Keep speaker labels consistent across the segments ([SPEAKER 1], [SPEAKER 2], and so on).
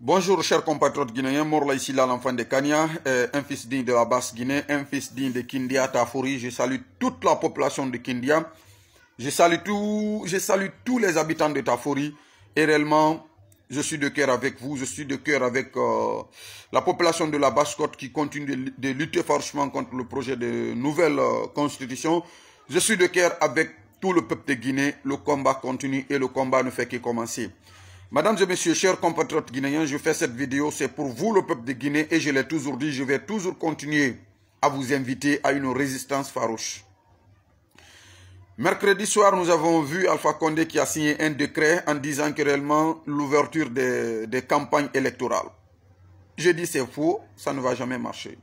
[SPEAKER 1] Bonjour chers compatriotes guinéens, Morla ici là l'enfant de Kanya, un fils digne de la basse Guinée, un fils digne de Kindia Tafori. Je salue toute la population de Kindia. Je salue, je salue tous les habitants de Tafori Et réellement, je suis de cœur avec vous, je suis de cœur avec euh, la population de la Basse-Côte qui continue de, lutter fortement contre le projet de nouvelle euh, constitution. Je suis de cœur avec tout le peuple de Guinée. Le combat continue et le combat ne fait que commencer. Mesdames et messieurs, chers compatriotes guinéens, je fais cette vidéo, c'est pour vous le peuple de Guinée et je l'ai toujours dit, je vais toujours continuer à vous inviter à une résistance farouche. Mercredi soir, nous avons vu Alpha Condé qui a signé un décret en disant que réellement l'ouverture des, campagnes électorales. Je dis c'est faux, ça ne va jamais marcher.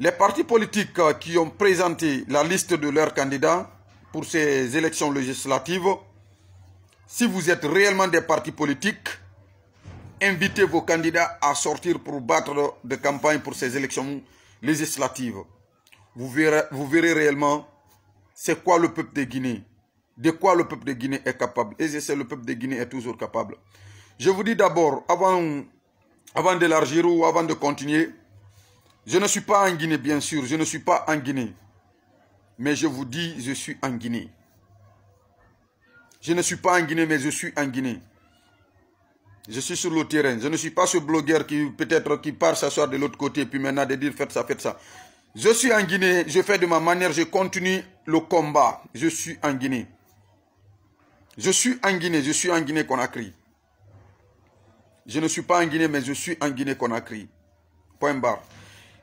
[SPEAKER 1] Les partis politiques euh, qui ont présenté la liste de leurs candidats pour ces élections législatives si vous êtes réellement des partis politiques, invitez vos candidats à sortir pour battre de campagne pour ces élections législatives. Vous verrez, réellement c'est quoi le peuple de Guinée, de quoi le peuple de Guinée est capable. Et c'est le peuple de Guinée est toujours capable. Je vous dis d'abord, avant, avant d'élargir ou avant de continuer, je ne suis pas en Guinée, bien sûr, je ne suis pas en Guinée. Mais je vous dis, je suis en Guinée. Je ne suis pas en Guinée, mais je suis en Guinée. Je suis sur le terrain. Je ne suis pas ce blogueur qui peut-être qui part s'asseoir de l'autre côté puis maintenant de dire faites ça, faites ça. Je suis en Guinée, je fais de ma manière, je continue le combat. Je suis en Guinée. Je suis en Guinée, je suis en guinée qu'on a crié. Je ne suis pas en Guinée, mais je suis en guinée qu'on a crié. Point barre.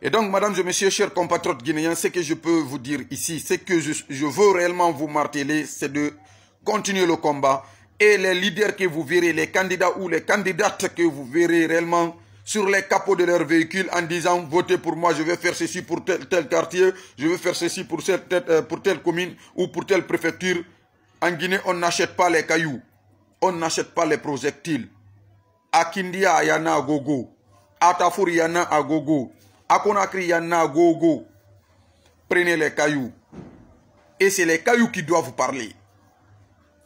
[SPEAKER 1] Et donc, madame, et messieurs, chers compatriotes guinéens, ce que je peux vous dire ici, c'est que je veux réellement vous marteler, c'est de continuez le combat. Et les leaders que vous verrez, les candidats ou les candidates que vous verrez réellement sur les capots de leurs véhicules en disant votez pour moi, je vais faire ceci pour tel, quartier, je vais faire ceci pour, cette, euh, pour telle commune ou pour telle préfecture. En Guinée, on n'achète pas les cailloux, on n'achète pas les projectiles. À Kindia, il y en a à gogo. À Tafour, il y en a à gogo. À Conakry, il y en a à gogo. Prenez les cailloux. Et c'est les cailloux qui doivent vous parler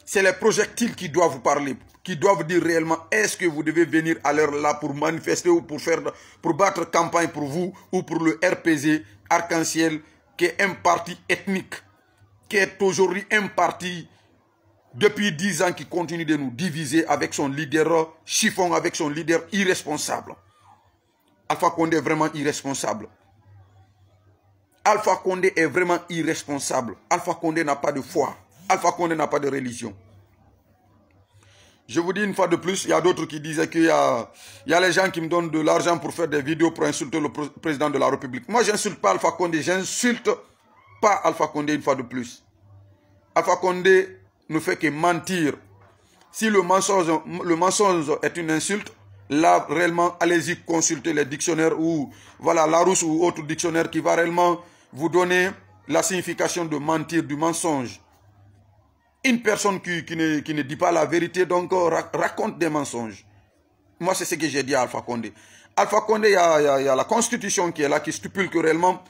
[SPEAKER 1] c'est les projectiles qui doivent vous parler, qui doivent vous dire réellement est-ce que vous devez venir à l'heure là pour manifester ou pour, faire, pour battre campagne pour vous ou pour le RPZ Arc-en-Ciel qui est un parti ethnique, qui est aujourd'hui un parti depuis dix ans qui continue de nous diviser avec son leader chiffon, avec son leader irresponsable. Alpha Condé est vraiment irresponsable. Alpha Condé est vraiment irresponsable. Alpha Condé n'a pas de foi. Alpha Condé n'a pas de religion. Je vous dis une fois de plus, il y a d'autres qui disaient qu'il y a, y a les gens qui me donnent de l'argent pour faire des vidéos pour insulter le président de la République. Moi, j'insulte pas Alpha Condé, j'insulte pas Alpha Condé une fois de plus. Alpha Condé ne fait que mentir. Si le mensonge, le mensonge est une insulte, là, réellement, allez-y consulter les dictionnaires ou, voilà, Larousse ou autre dictionnaire qui va réellement vous donner la signification de mentir, du mensonge. Une personne qui, ne, dit pas la vérité, donc euh, raconte des mensonges. Moi, c'est ce que j'ai dit à Alpha Condé. Alpha Condé, il y, a, la constitution qui est là, qui stipule que réellement,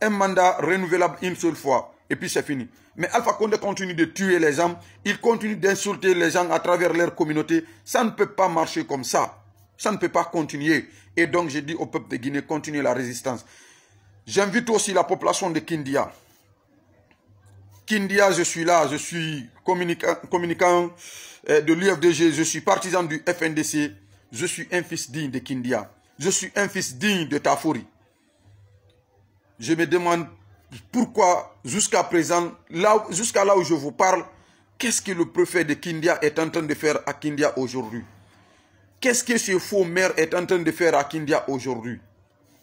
[SPEAKER 1] un mandat renouvelable une seule fois. Et puis c'est fini. Mais Alpha Condé continue de tuer les gens. Il continue d'insulter les gens à travers leur communauté. Ça ne peut pas marcher comme ça. Ça ne peut pas continuer. Et donc, j'ai dit au peuple de Guinée, continuez la résistance. J'invite aussi la population de Kindia. Kindia, je suis là, je suis communicant, euh, de l'UFDG, je suis partisan du FNDC, je suis un fils digne de Kindia, je suis un fils digne de Tafori. Je me demande pourquoi jusqu'à présent, jusqu'à là où je vous parle, qu'est-ce que le préfet de Kindia est en train de faire à Kindia aujourd'hui Qu'est-ce que ce faux maire est en train de faire à Kindia aujourd'hui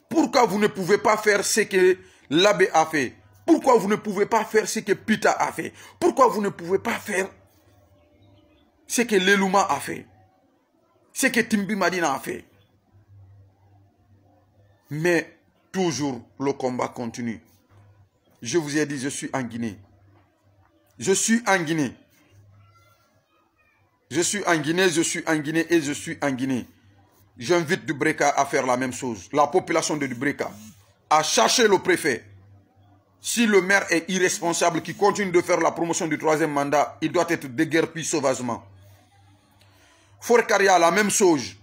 [SPEAKER 1] Pourquoi vous ne pouvez pas faire ce que l'abbé a fait pourquoi vous ne pouvez pas faire ce que Pita a fait Pourquoi vous ne pouvez pas faire ce que Leluma a fait Ce que Timbi Madina a fait Mais toujours le combat continue. Je vous ai dit, je suis en Guinée. Je suis en Guinée. Je suis en Guinée, je suis en Guinée et je suis en Guinée. J'invite Dubreka à faire la même chose. La population de Dubreka à chercher le préfet si le maire est irresponsable, qui continue de faire la promotion du troisième mandat, il doit être déguerpi sauvagement. Forcaria, la même chose.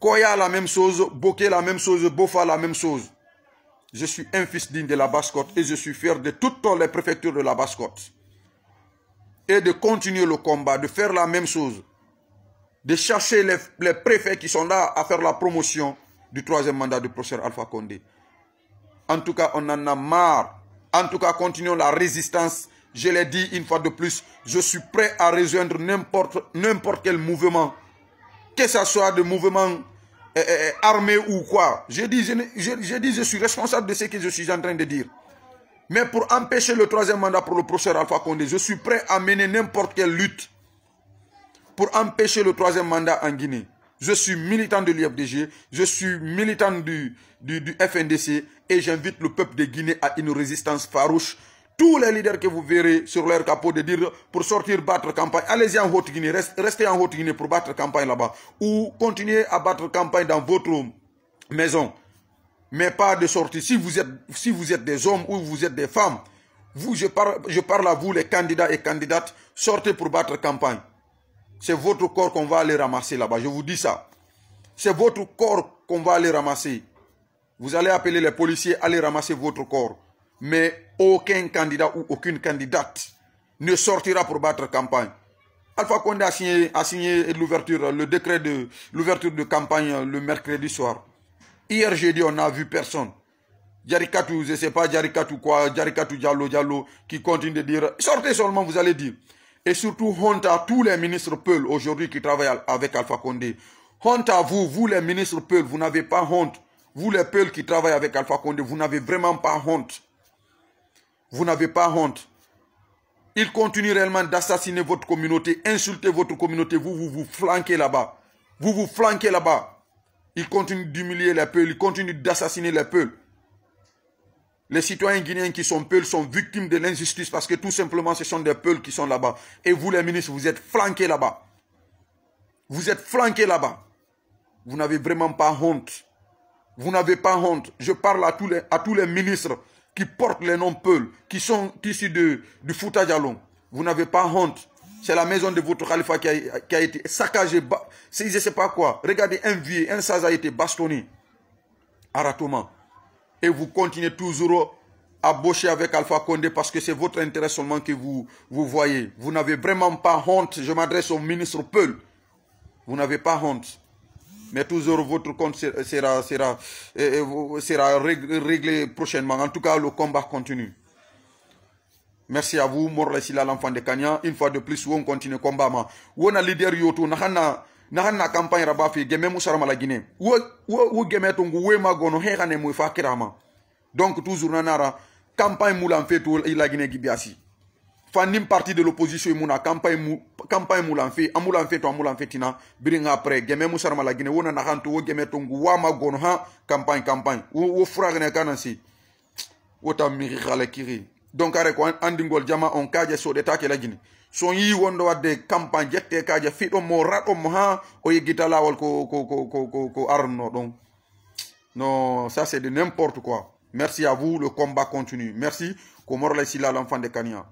[SPEAKER 1] Koya, la même chose. Boké, la même chose. Bofa, la même chose. Je suis un fils digne de la Basse-Côte et je suis fier de toutes les préfectures de la Basse-Côte. Et de continuer le combat, de faire la même chose. De chercher les, les préfets qui sont là à faire la promotion du troisième mandat du professeur Alpha Condé. En tout cas, on en a marre. En tout cas, continuons la résistance. Je l'ai dit une fois de plus, je suis prêt à rejoindre n'importe quel mouvement. Que ce soit de mouvement armés eh, eh, eh, armé ou quoi. Je dis je, je suis responsable de ce que je suis en train de dire. Mais pour empêcher le troisième mandat pour le prochain Alpha Condé, je suis prêt à mener n'importe quelle lutte pour empêcher le troisième mandat en Guinée. Je suis militant de l'IFDG, je suis militant du, FNDC et j'invite le peuple de Guinée à une résistance farouche tous les leaders que vous verrez sur leur capot de dire pour sortir battre campagne, allez-y en Haute-Guinée, restez en Haute-Guinée pour battre campagne là-bas. Ou continuez à battre campagne dans votre maison. Mais pas de sortie. Si vous êtes, si vous êtes des hommes ou vous êtes des femmes, vous, je, parle, je parle à vous les candidats et candidates, sortez pour battre campagne. C'est votre corps qu'on va aller ramasser là-bas. Je vous dis ça. C'est votre corps qu'on va aller ramasser. Vous allez appeler les policiers, allez ramasser votre corps. Mais aucun candidat ou aucune candidate ne sortira pour battre campagne. Alpha Condé a signé, l'ouverture, le décret de l'ouverture de campagne le mercredi soir. Hier jeudi, on n'a vu personne. Djarikatou, je ne sais pas, quoi, Diallo, Diallo, qui continue de dire, sortez seulement, vous allez dire. Et surtout, honte à tous les ministres Peul aujourd'hui qui travaillent avec Alpha Condé. Honte à vous, vous les ministres Peul, vous n'avez pas honte. Vous les Peuls qui travaillent avec Alpha Condé, vous n'avez vraiment pas honte. Vous n'avez pas honte. Ils continuent réellement d'assassiner votre communauté, insulter votre communauté. Vous, vous vous flanquez là-bas. Vous vous flanquez là-bas. Ils continuent d'humilier les Peuls, ils continuent d'assassiner les Peuls. Les citoyens guinéens qui sont peuls sont victimes de l'injustice parce que tout simplement ce sont des peuls qui sont là-bas. Et vous les ministres, vous êtes flanqués là-bas. Vous êtes flanqués là-bas. Vous n'avez vraiment pas honte. Vous n'avez pas honte. Je parle à tous les, à tous les ministres qui portent les noms peuls, qui sont issus de, du foutage à Vous n'avez pas honte. C'est la maison de votre khalifa qui a, été saccagée. Je ne sais pas quoi. Regardez un vieux, un saz a été bastonné. Aratoma et vous continuez toujours à bocher avec Alpha Condé parce que c'est votre intérêt seulement que vous, voyez. Vous n'avez vraiment pas honte. Je m'adresse au ministre Peul. Vous n'avez pas honte. Mais toujours votre compte sera, euh, euh, réglé prochainement. En tout cas, le combat continue. Merci à vous, l'enfant de Kanya. Une fois de plus, on continue le combat. On a leader Yoto. naxan na campagne raba fi geme mu saramala guine wo wo geme tongu wema gono hexane moy fa kirama donc toujours nanara campagne mu lan fe to ila guine gi biasi fannin parti de l'opposition e mu na campagne mu campagne mu lan fe amu lan fe to amu lan fe tina biringa après geme mu saramala guine wo na naxan to wo geme tongu wama gono ha campagne campagne wo, wo furagene kanansi wo ta mixi xale kiri donc are ko andigol jama on kaaje soɗetake lagine so yi wonɗo wadde campagne jette kaaje do mo raɗo mo ha hein. o oh, yeggita lawol ko ko ko ko ko arno Don. non ça c'est de n'importe quoi merci à vous le combat continue merci ko morolay la l'enfant de kania